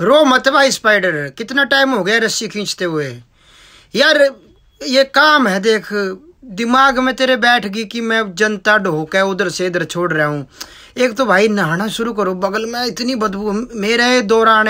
रो मत भाई स्पाइडर कितना टाइम हो गया रस्सी खींचते हुए यार ये काम है देख दिमाग में तेरे बैठ गई कि मैं जनता ढोका उधर से इधर छोड़ रहा हूँ एक तो भाई नहाना शुरू करो बगल में इतनी बदबू मेरे दौरान